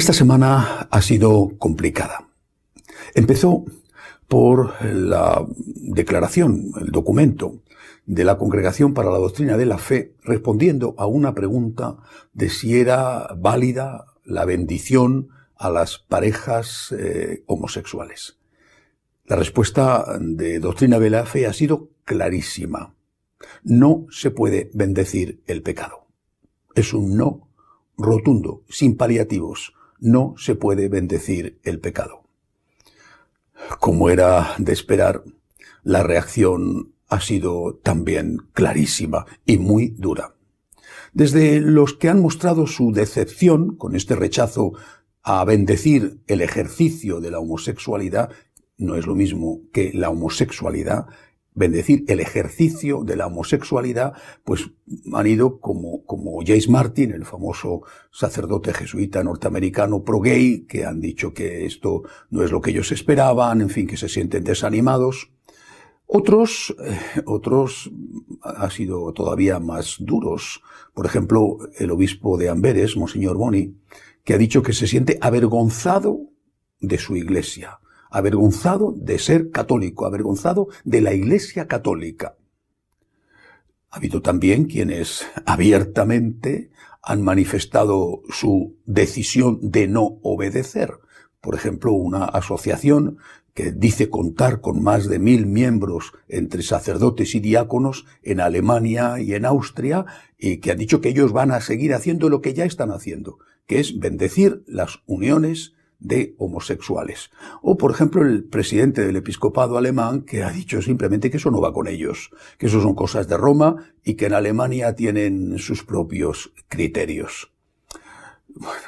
Esta semana ha sido complicada. Empezó por la declaración, el documento de la Congregación para la Doctrina de la Fe respondiendo a una pregunta de si era válida la bendición a las parejas eh, homosexuales. La respuesta de Doctrina de la Fe ha sido clarísima. No se puede bendecir el pecado. Es un no rotundo, sin paliativos, no se puede bendecir el pecado. Como era de esperar, la reacción ha sido también clarísima y muy dura. Desde los que han mostrado su decepción con este rechazo a bendecir el ejercicio de la homosexualidad, no es lo mismo que la homosexualidad, bendecir el ejercicio de la homosexualidad, pues han ido como, como James Martin, el famoso sacerdote jesuita norteamericano pro-gay, que han dicho que esto no es lo que ellos esperaban, en fin, que se sienten desanimados. Otros, eh, otros han sido todavía más duros. Por ejemplo, el obispo de Amberes, Monseñor Boni, que ha dicho que se siente avergonzado de su iglesia, avergonzado de ser católico, avergonzado de la Iglesia católica. Ha habido también quienes abiertamente han manifestado su decisión de no obedecer. Por ejemplo, una asociación que dice contar con más de mil miembros entre sacerdotes y diáconos en Alemania y en Austria, y que ha dicho que ellos van a seguir haciendo lo que ya están haciendo, que es bendecir las uniones de homosexuales. O, por ejemplo, el presidente del episcopado alemán que ha dicho simplemente que eso no va con ellos, que eso son cosas de Roma y que en Alemania tienen sus propios criterios.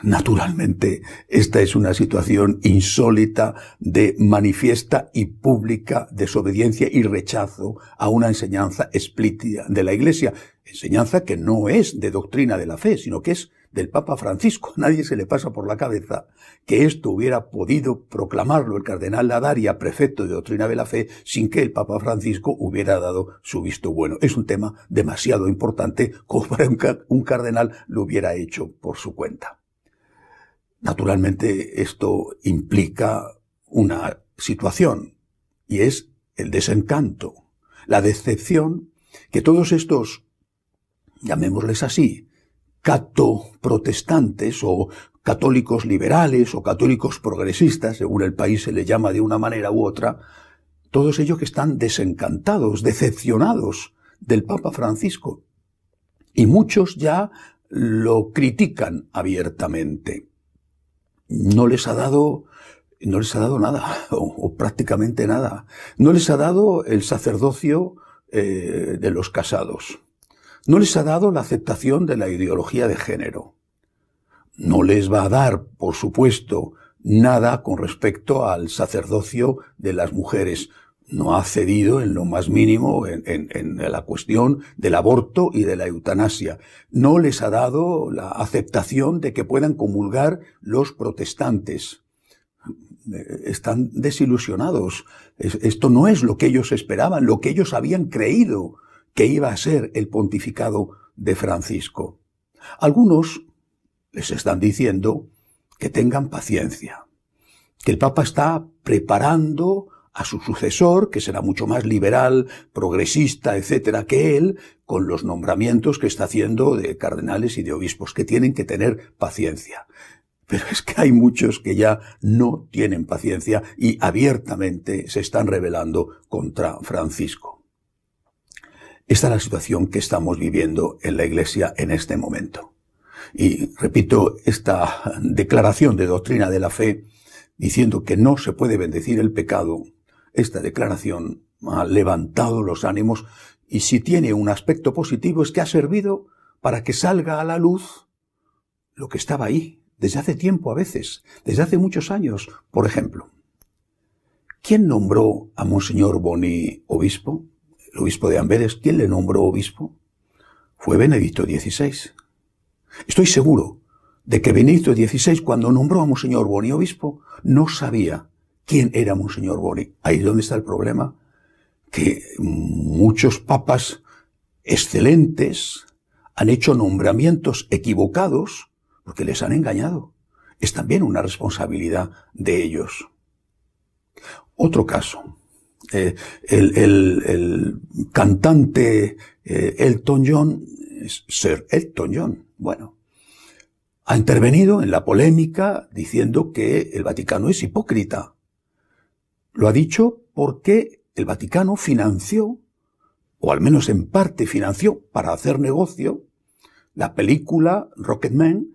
naturalmente, esta es una situación insólita de manifiesta y pública desobediencia y rechazo a una enseñanza explícita de la Iglesia, enseñanza que no es de doctrina de la fe, sino que es del Papa Francisco. nadie se le pasa por la cabeza que esto hubiera podido proclamarlo el cardenal Ladaria, prefecto de doctrina de la fe, sin que el Papa Francisco hubiera dado su visto bueno. Es un tema demasiado importante como para un cardenal lo hubiera hecho por su cuenta. Naturalmente, esto implica una situación, y es el desencanto, la decepción que todos estos, llamémosles así, protestantes o católicos liberales o católicos progresistas, según el país se le llama de una manera u otra, todos ellos que están desencantados, decepcionados del Papa Francisco. Y muchos ya lo critican abiertamente. No les ha dado no les ha dado nada, o, prácticamente nada. No les ha dado el sacerdocio eh, de los casados no les ha dado la aceptación de la ideología de género. No les va a dar, por supuesto, nada con respecto al sacerdocio de las mujeres. No ha cedido en lo más mínimo en, la cuestión del aborto y de la eutanasia. No les ha dado la aceptación de que puedan comulgar los protestantes están desilusionados. Esto no es lo que ellos esperaban, lo que ellos habían creído que iba a ser el pontificado de Francisco. Algunos les están diciendo que tengan paciencia, que el Papa está preparando a su sucesor, que será mucho más liberal, progresista, etcétera, que él, con los nombramientos que está haciendo de cardenales y de obispos, que tienen que tener paciencia. Pero es que hay muchos que ya no tienen paciencia y abiertamente se están rebelando contra Francisco. Esta es la situación que estamos viviendo en la Iglesia en este momento. Y repito, esta declaración de doctrina de la fe, diciendo que no se puede bendecir el pecado, esta declaración ha levantado los ánimos y si tiene un aspecto positivo es que ha servido para que salga a la luz lo que estaba ahí, desde hace tiempo a veces, desde hace muchos años, por ejemplo. ¿Quién nombró a Monseñor Boni obispo? El obispo de Amberes, ¿quién le nombró obispo? Fue Benedicto XVI. Estoy seguro de que Benedicto XVI, cuando nombró a Monseñor Boni obispo, no sabía quién era Monseñor Boni. Ahí es donde está el problema, que muchos papas excelentes han hecho nombramientos equivocados porque les han engañado. Es también una responsabilidad de ellos. Otro caso. Eh, el, el, cantante eh, Elton John, Sir Elton John, bueno, ha intervenido en la polémica diciendo que el Vaticano es hipócrita. Lo ha dicho porque el Vaticano financió, o al menos en parte financió, para hacer negocio, la película Rocketman,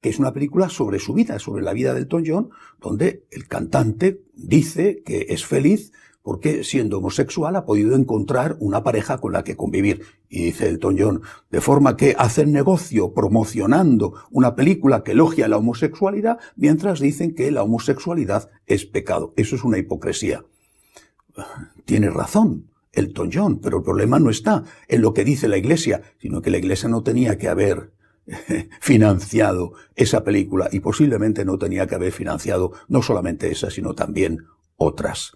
que es una película sobre su vida, sobre la vida de Elton John, donde el cantante dice que es feliz porque siendo homosexual ha podido encontrar una pareja con la que convivir. Y dice Elton John, de forma que hacen negocio promocionando una película que elogia la homosexualidad mientras dicen que la homosexualidad es pecado. Eso es una hipocresía. Tiene razón el John, pero el problema no está en lo que dice la Iglesia, sino que la Iglesia no tenía que haber eh, financiado esa película y posiblemente no tenía que haber financiado no solamente esa, sino también otras.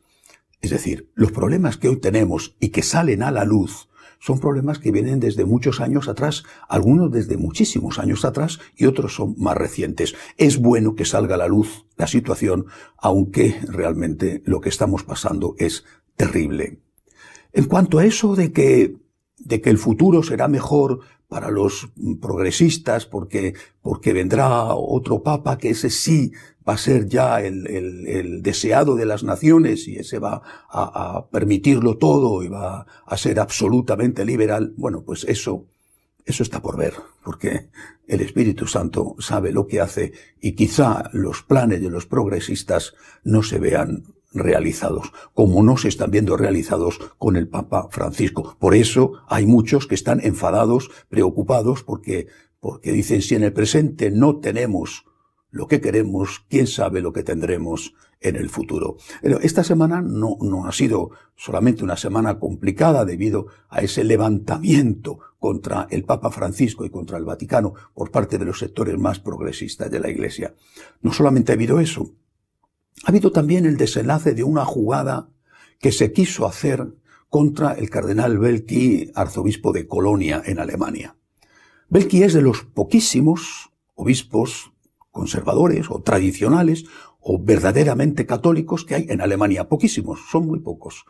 Es decir, los problemas que hoy tenemos y que salen a la luz son problemas que vienen desde muchos años atrás, algunos desde muchísimos años atrás y otros son más recientes. Es bueno que salga a la luz la situación, aunque realmente lo que estamos pasando es terrible. En cuanto a eso de que, de que el futuro será mejor para los progresistas, porque, porque vendrá otro papa que ese sí va a ser ya el, el, deseado de las naciones y ese va a, a, permitirlo todo y va a ser absolutamente liberal. Bueno, pues eso, eso está por ver, porque el Espíritu Santo sabe lo que hace y quizá los planes de los progresistas no se vean realizados, como no se están viendo realizados con el Papa Francisco. Por eso hay muchos que están enfadados, preocupados, porque, porque dicen si en el presente no tenemos lo que queremos, quién sabe lo que tendremos en el futuro. esta semana no, no ha sido solamente una semana complicada debido a ese levantamiento contra el Papa Francisco y contra el Vaticano por parte de los sectores más progresistas de la Iglesia. No solamente ha habido eso, ha habido también el desenlace de una jugada que se quiso hacer contra el cardenal Belki, arzobispo de Colonia en Alemania. Belki es de los poquísimos obispos conservadores o tradicionales o verdaderamente católicos que hay en Alemania. Poquísimos, son muy pocos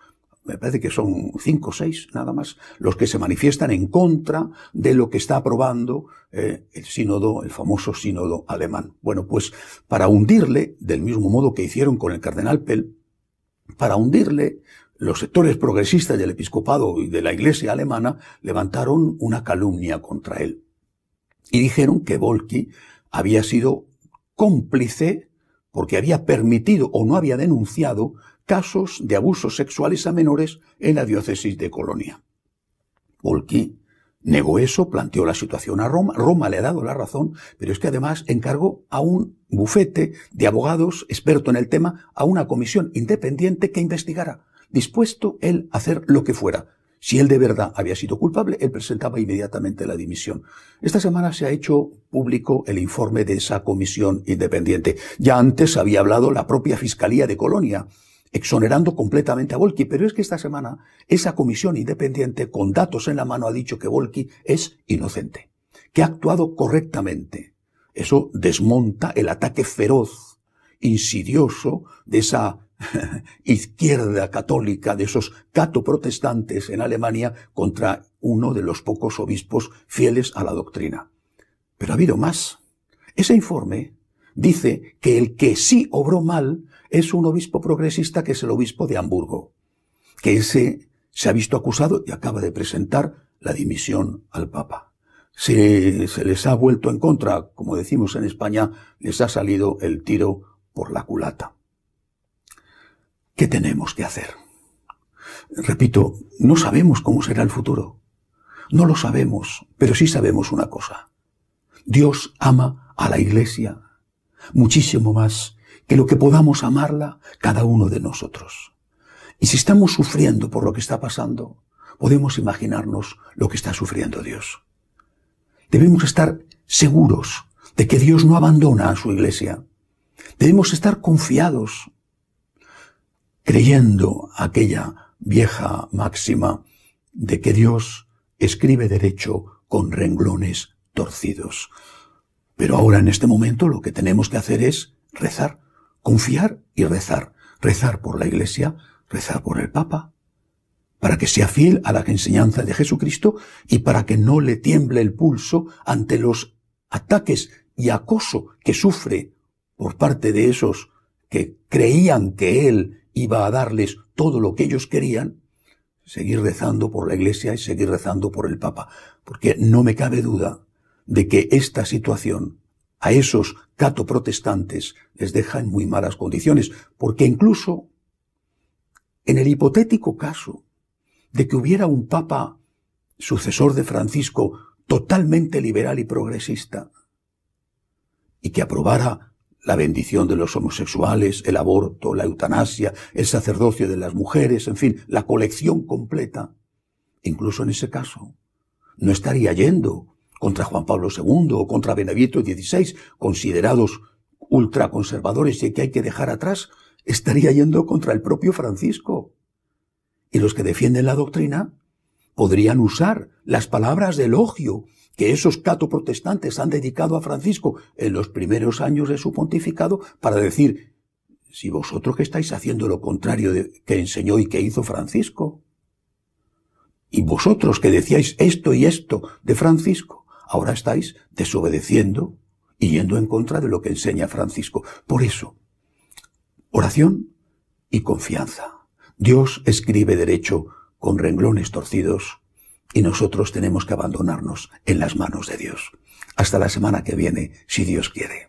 me parece que son cinco o seis nada más, los que se manifiestan en contra de lo que está aprobando eh, el sínodo, el famoso sínodo alemán. Bueno, pues para hundirle, del mismo modo que hicieron con el cardenal Pell, para hundirle, los sectores progresistas del episcopado y de la iglesia alemana levantaron una calumnia contra él. Y dijeron que Volki había sido cómplice porque había permitido o no había denunciado casos de abusos sexuales a menores en la diócesis de Colonia. Volki negó eso, planteó la situación a Roma, Roma le ha dado la razón, pero es que además encargó a un bufete de abogados experto en el tema, a una comisión independiente que investigara, dispuesto él a hacer lo que fuera. Si él de verdad había sido culpable, él presentaba inmediatamente la dimisión. Esta semana se ha hecho público el informe de esa comisión independiente. Ya antes había hablado la propia Fiscalía de Colonia, exonerando completamente a Volki. Pero es que esta semana esa comisión independiente, con datos en la mano, ha dicho que Volki es inocente, que ha actuado correctamente. Eso desmonta el ataque feroz, insidioso, de esa izquierda católica, de esos protestantes en Alemania contra uno de los pocos obispos fieles a la doctrina. Pero ha habido más. Ese informe dice que el que sí obró mal es un obispo progresista que es el obispo de Hamburgo, que ese se ha visto acusado y acaba de presentar la dimisión al Papa. Se, se les ha vuelto en contra, como decimos en España, les ha salido el tiro por la culata. ¿Qué tenemos que hacer? Repito, no sabemos cómo será el futuro. No lo sabemos, pero sí sabemos una cosa. Dios ama a la Iglesia muchísimo más que lo que podamos amarla cada uno de nosotros. Y si estamos sufriendo por lo que está pasando, podemos imaginarnos lo que está sufriendo Dios. Debemos estar seguros de que Dios no abandona a su iglesia. Debemos estar confiados, creyendo aquella vieja máxima de que Dios escribe derecho con renglones torcidos. Pero ahora en este momento lo que tenemos que hacer es rezar, confiar y rezar. Rezar por la Iglesia, rezar por el Papa, para que sea fiel a la enseñanza de Jesucristo y para que no le tiemble el pulso ante los ataques y acoso que sufre por parte de esos que creían que Él iba a darles todo lo que ellos querían, seguir rezando por la Iglesia y seguir rezando por el Papa, porque no me cabe duda de que esta situación a esos protestantes les deja en muy malas condiciones, porque incluso en el hipotético caso de que hubiera un papa sucesor de Francisco totalmente liberal y progresista, y que aprobara la bendición de los homosexuales, el aborto, la eutanasia, el sacerdocio de las mujeres, en fin, la colección completa, incluso en ese caso, no estaría yendo contra Juan Pablo II o contra Benedicto XVI, considerados ultraconservadores y que hay que dejar atrás, estaría yendo contra el propio Francisco. Y los que defienden la doctrina podrían usar las palabras de elogio que esos protestantes han dedicado a Francisco en los primeros años de su pontificado para decir, si vosotros que estáis haciendo lo contrario de, que enseñó y que hizo Francisco, y vosotros que decíais esto y esto de Francisco, ahora estáis desobedeciendo y yendo en contra de lo que enseña Francisco. Por eso, oración y confianza. Dios escribe derecho con renglones torcidos y nosotros tenemos que abandonarnos en las manos de Dios. Hasta la semana que viene, si Dios quiere.